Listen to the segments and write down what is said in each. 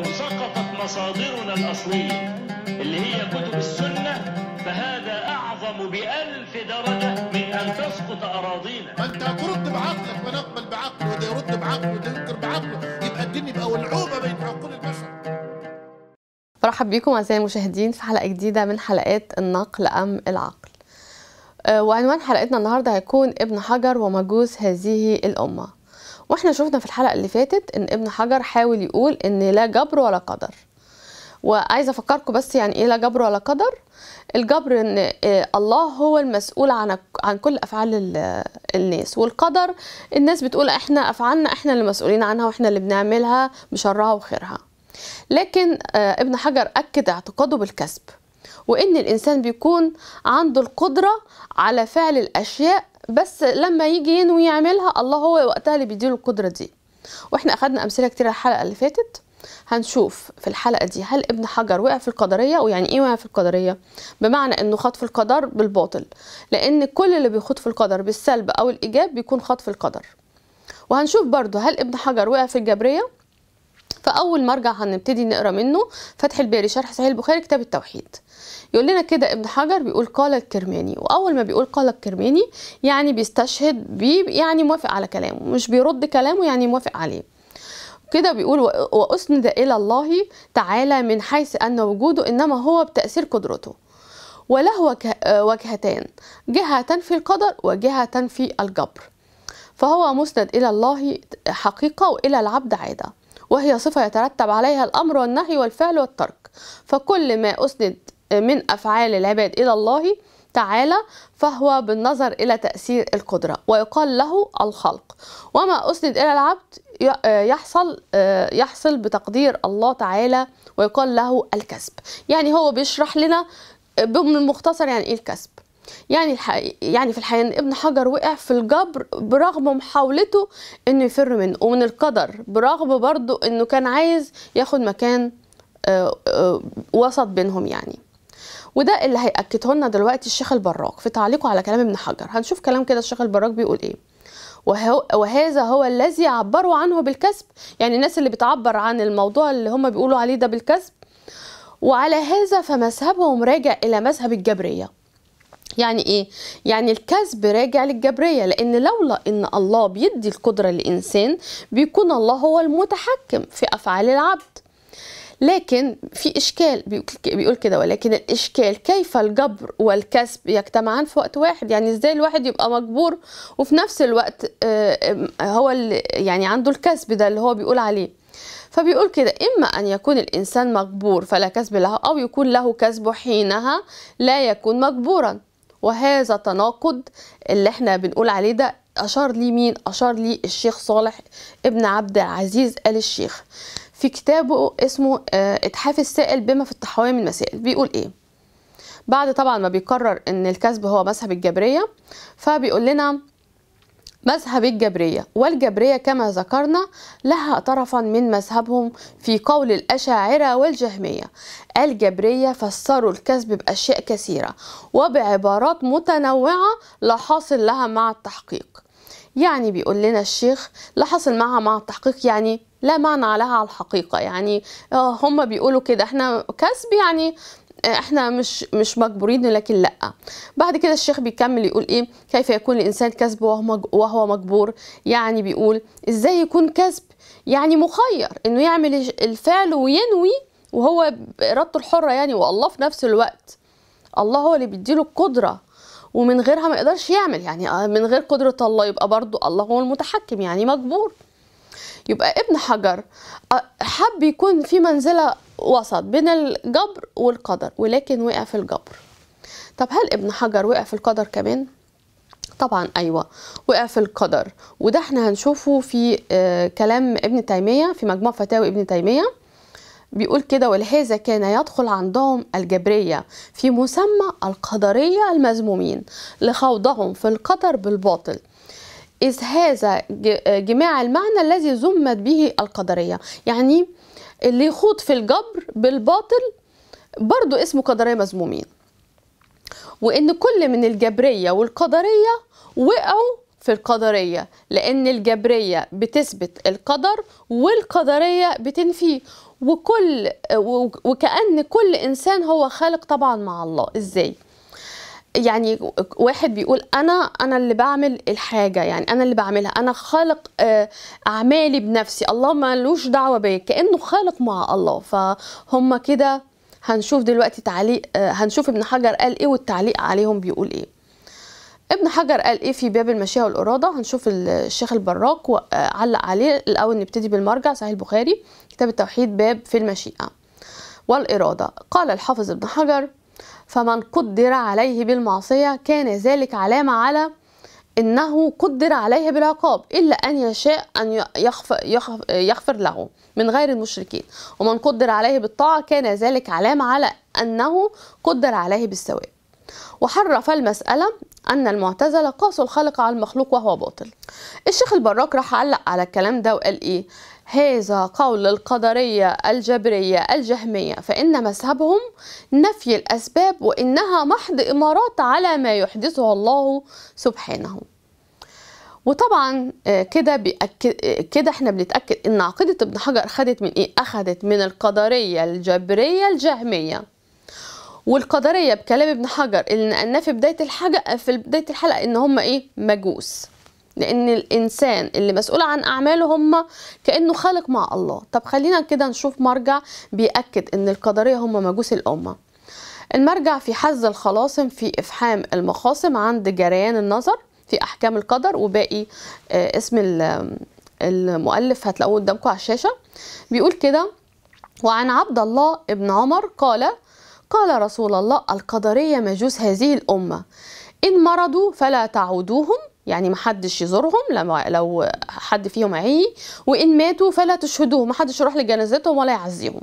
لو سقطت مصادرنا الأصلية اللي هي كتب السنة فهذا أعظم بألف درجة من أن تسقط أراضينا أنت هترد بعقلك ما نقبل بعقله وده يرد بعقله وده ينكر بعقله يبقى الدين يبقى ولعوبة بين عقول البشر مرحبا بكم أعزائي المشاهدين في حلقة جديدة من حلقات النقل أم العقل آه، وعنوان حلقتنا النهاردة هيكون ابن حجر ومجوس هذه الأمة واحنا شفنا في الحلقه اللي فاتت ان ابن حجر حاول يقول ان لا جبر ولا قدر وعايزه افكركم بس يعني ايه لا جبر ولا قدر الجبر ان آه، الله هو المسؤول عن عن كل افعال الناس والقدر الناس بتقول احنا افعالنا احنا اللي مسؤولين عنها واحنا اللي بنعملها بشرها وخيرها لكن آه، ابن حجر اكد اعتقاده بالكسب وان الانسان بيكون عنده القدره على فعل الاشياء بس لما يجي ينوي يعملها الله هو وقتها اللي بيديله القدره دي واحنا اخدنا امثله كتير الحلقه اللي فاتت هنشوف في الحلقه دي هل ابن حجر وقع في القدريه ويعني ايه وقع في القدريه بمعنى انه خط في القدر بالباطل لان كل اللي بيخوض في القدر بالسلب او الايجاب بيكون خط في القدر وهنشوف برضو هل ابن حجر وقع في الجبريه فاول مرجع هنبتدي نقرا منه فتح الباري شرح صحيح البخاري كتاب التوحيد يقول لنا كده ابن حجر بيقول قال الكرماني واول ما بيقول قال الكرماني يعني بيستشهد بي يعني موافق على كلامه مش بيرد كلامه يعني موافق عليه كده بيقول واسند الى الله تعالى من حيث ان وجوده انما هو بتاثير قدرته وله وجهتان جهه تنفي القدر وجهه تنفي الجبر فهو مسند الى الله حقيقه والى العبد عاده وهي صفة يترتب عليها الأمر والنهي والفعل والترك فكل ما أسند من أفعال العباد إلى الله تعالى فهو بالنظر إلى تأثير القدرة ويقال له الخلق وما أسند إلى العبد يحصل يحصل بتقدير الله تعالى ويقال له الكسب يعني هو بيشرح لنا بالمختصر يعني إيه الكسب يعني الحقيقة يعني في الحقيقه ان ابن حجر وقع في الجبر برغم محاولته انه يفر منه ومن القدر برغم برضه انه كان عايز ياخد مكان آه، آه، وسط بينهم يعني وده اللي هيأكده لنا دلوقتي الشيخ البراك في تعليقه على كلام ابن حجر هنشوف كلام كده الشيخ البراك بيقول ايه وهو وهذا هو الذي عبروا عنه بالكسب يعني الناس اللي بتعبر عن الموضوع اللي هم بيقولوا عليه ده بالكسب وعلى هذا فمذهبهم راجع إلى مذهب الجبرية يعني ايه يعني الكسب راجع للجبريه لان لولا ان الله بيدي القدره للانسان بيكون الله هو المتحكم في افعال العبد لكن في اشكال بيقول كده ولكن الاشكال كيف الجبر والكسب يجتمعان في وقت واحد يعني ازاي الواحد يبقى مجبور وفي نفس الوقت آه، آه، هو اللي يعني عنده الكسب ده اللي هو بيقول عليه فبيقول كده إما أن يكون الإنسان مجبور فلا كسب له أو يكون له كسب حينها لا يكون مجبورا وهذا التناقض اللي احنا بنقول عليه ده أشار لي مين؟ أشار لي الشيخ صالح ابن عبد العزيز آل الشيخ في كتابه اسمه آه، اتحاف السائل بما في التحوية من مسائل بيقول ايه؟ بعد طبعا ما بيقرر ان الكسب هو مذهب الجبرية فبيقول لنا مذهب الجبرية والجبرية كما ذكرنا لها طرفا من مذهبهم في قول الأشاعرة والجهمية الجبرية فسروا الكذب بأشياء كثيرة وبعبارات متنوعة لا حاصل لها مع التحقيق يعني بيقول لنا الشيخ لا حاصل معها مع التحقيق يعني لا معنى لها على الحقيقة يعني آه، هم بيقولوا كده احنا كذب يعني آه، احنا مش مش مجبورين لكن لا بعد كده الشيخ بيكمل يقول ايه كيف يكون الانسان كسب وهو مجبور يعني بيقول ازاي يكون كسب يعني مخير انه يعمل الفعل وينوي وهو بارادته الحره يعني والله في نفس الوقت الله هو اللي بيديله القدره ومن غيرها ما يقدرش يعمل يعني آه، من غير قدره الله يبقى برضو الله هو المتحكم يعني مجبور يبقى ابن حجر آه، حب يكون في منزله وسط بين الجبر والقدر ولكن وقع في الجبر طب هل ابن حجر وقع في القدر كمان طبعا ايوه وقع في القدر وده احنا هنشوفه في آه، كلام ابن تيميه في مجموع فتاوي ابن تيميه بيقول كده ولهذا كان يدخل عندهم الجبريه في مسمى القدريه المذمومين لخوضهم في القدر بالباطل إذ هذا آه، جماع المعنى الذي زمت به القدرية يعني اللي يخوض في الجبر بالباطل برضو اسمه قدرية مذمومين وإن كل من الجبرية والقدرية وقعوا في القدرية لأن الجبرية بتثبت القدر والقدرية بتنفيه وكل وكأن كل إنسان هو خالق طبعا مع الله إزاي؟ يعني واحد بيقول انا انا اللي بعمل الحاجه يعني انا اللي بعملها انا خالق آه، اعمالي بنفسي الله ملوش دعوه بيا كانه خالق مع الله فهم كده هنشوف دلوقتي تعليق آه، هنشوف ابن حجر قال ايه والتعليق عليهم بيقول ايه ابن حجر قال ايه في باب المشيئه والاراده هنشوف الشيخ البراك آه، علق عليه الاول نبتدي بالمرجع صحيح البخاري كتاب التوحيد باب في المشيئه والاراده قال الحافظ ابن حجر فمن قدر عليه بالمعصية كان ذلك علامة على انه قدر عليه بالعقاب الا ان يشاء ان يغفر, له من غير المشركين ومن قدر عليه بالطاعه كان ذلك علامه على انه قدر عليه بالثواب وحرف المساله ان المعتزله قاسوا الخالق على المخلوق وهو باطل الشيخ البراك راح علق على الكلام ده وقال ايه هذا قول القدرية الجبرية الجهمية فإن مذهبهم نفي الأسباب وإنها محض إمارات على ما يحدثه الله سبحانه وطبعا آه، كده آه، كده احنا بنتاكد ان عقيده ابن حجر خدت من ايه اخدت من القدريه الجبريه الجهميه والقدريه بكلام ابن حجر اللي قلناه في بدايه الحلقه في بدايه الحلقه ان هم ايه مجوس لان الانسان اللي مسؤول عن اعماله هم كانه خالق مع الله طب خلينا كده نشوف مرجع بياكد ان القدريه هم مجوس الامه المرجع في حز الخلاصم في افحام المخاصم عند جريان النظر في احكام القدر وباقي آه، اسم المؤلف هتلاقوه قدامكم على الشاشه بيقول كده وعن عبد الله ابن عمر قال قال رسول الله القدريه مجوس هذه الامه ان مرضوا فلا تعودوهم يعني ما حدش يزورهم لو حد فيهم عي وان ماتوا فلا تشهدوه ما حدش يروح لجنازتهم ولا يعزيهم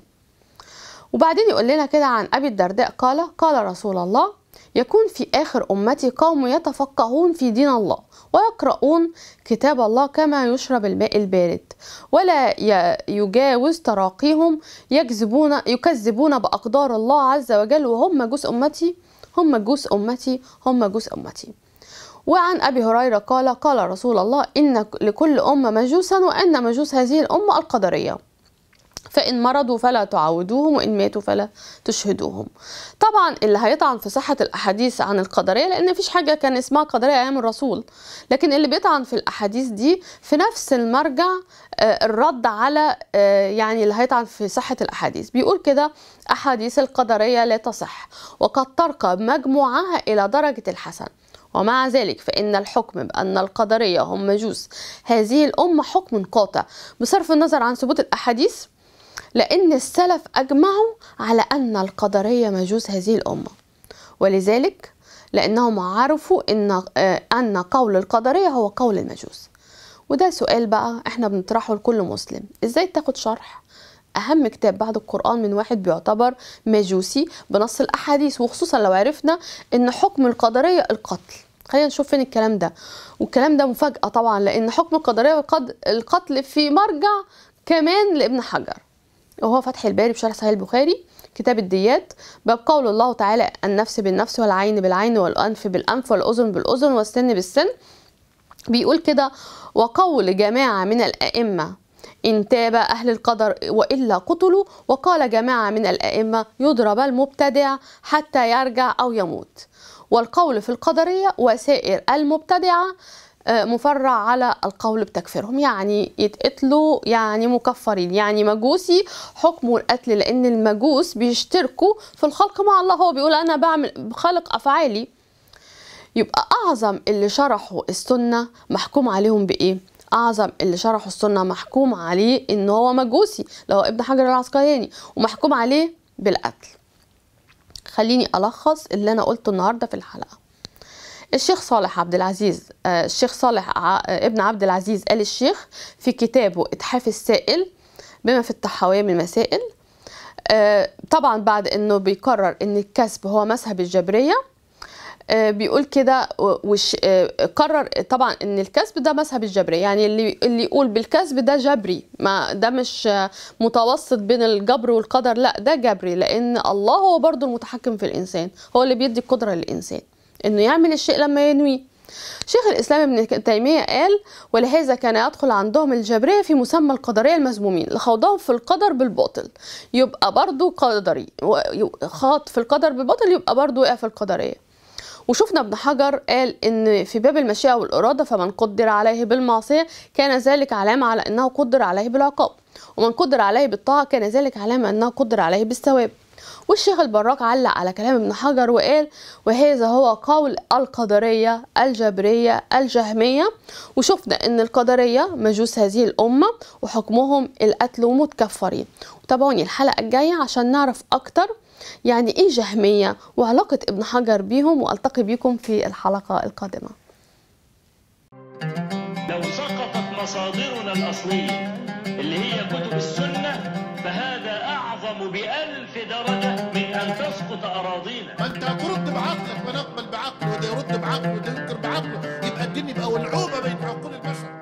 وبعدين يقول لنا كده عن ابي الدرداء قال قال رسول الله يكون في اخر امتي قوم يتفقهون في دين الله ويقرؤون كتاب الله كما يشرب الماء البارد ولا يجاوز تراقيهم يكذبون يكذبون باقدار الله عز وجل وهم جزء امتي هم جزء امتي هم جزء امتي, هم أمتي وعن أبي هريرة قال قال رسول الله إن لكل أمة مجوسا وإن مجوس هذه الأمة القدرية فإن مرضوا فلا تعودوهم وإن ماتوا فلا تشهدوهم طبعا اللي هيطعن في صحة الأحاديث عن القدرية لأن مفيش حاجة كان اسمها قدرية أيام الرسول لكن اللي بيطعن في الأحاديث دي في نفس المرجع آه، الرد على آه، يعني اللي هيطعن في صحة الأحاديث بيقول كده أحاديث القدرية لا تصح وقد ترقى مجموعها إلى درجة الحسن ومع ذلك فإن الحكم بأن القدرية هم مجوس هذه الأمة حكم قاطع بصرف النظر عن ثبوت الأحاديث لأن السلف أجمعوا على أن القدرية مجوس هذه الأمة ولذلك لأنهم عرفوا إن آه، أن قول القدرية هو قول المجوس وده سؤال بقى احنا بنطرحه لكل مسلم ازاي تاخد شرح أهم كتاب بعد القرآن من واحد بيعتبر مجوسي بنص الأحاديث وخصوصا لو عرفنا أن حكم القدرية القتل خلينا نشوف فين الكلام ده والكلام ده مفاجأة طبعا لأن حكم القدرية القتل في مرجع كمان لابن حجر وهو فتح الباري بشرح صحيح البخاري كتاب الديات باب قول الله تعالى النفس بالنفس والعين بالعين والأنف بالأنف والأذن بالأذن والسن بالسن بيقول كده وقول جماعة من الأئمة إن تاب أهل القدر وإلا قتلوا وقال جماعة من الأئمة يضرب المبتدع حتى يرجع أو يموت والقول في القدرية وسائر المبتدعة آه، مفرع على القول بتكفيرهم يعني يتقتلوا يعني مكفرين يعني مجوسي حكمه القتل لان المجوس بيشتركوا في الخلق مع الله هو بيقول انا بعمل بخلق افعالي يبقى اعظم اللي شرحوا السنه محكوم عليهم بايه اعظم اللي شرح السنه محكوم عليه ان هو مجوسي لو ابن حجر العسقلاني ومحكوم عليه بالقتل خليني الخص اللي انا قلته النهارده في الحلقه الشيخ صالح عبد العزيز آه، الشيخ صالح آه، ابن عبد العزيز آل الشيخ في كتابه إتحاف السائل بما في التحاوية من المسائل آه، طبعا بعد انه بيقرر ان الكسب هو مذهب الجبريه آه، بيقول كده وش آه، قرر طبعا ان الكسب ده مذهب الجبري يعني اللي اللي يقول بالكسب ده جبري ما ده مش متوسط بين الجبر والقدر لا ده جبري لان الله هو برضو المتحكم في الانسان هو اللي بيدي القدره للانسان انه يعمل الشيء لما ينويه شيخ الإسلام ابن تيمية قال ولهذا كان يدخل عندهم الجبرية في مسمى القدرية المذمومين لخوضهم في القدر بالباطل يبقى برضه قدري خاط في القدر بالباطل يبقى برضه وقع في القدرية وشفنا ابن حجر قال ان في باب المشيئه والاراده فمن قدر عليه بالمعصيه كان ذلك علامه على انه قدر عليه بالعقاب ومن قدر عليه بالطاعه كان ذلك علامه انه قدر عليه بالثواب والشيخ البراك علق على كلام ابن حجر وقال وهذا هو قول القدرية الجبرية الجهمية وشفنا ان القدرية مجوس هذه الأمة وحكمهم القتل ومتكفرين وتابعوني الحلقة الجاية عشان نعرف أكتر يعني إيه جهمية وعلاقة ابن حجر بيهم وألتقي بكم في الحلقة القادمة لو سقطت مصادرنا الأصلية اللي هي كتب السنة فهذا أعظم بألف درجة من أن تسقط أراضينا فأنت أنت بعقلك ونقبل بعقله وده يرد بعقله وده ينكر بعقله يبقى الدين يبقى ولعوبة بين عقول البشر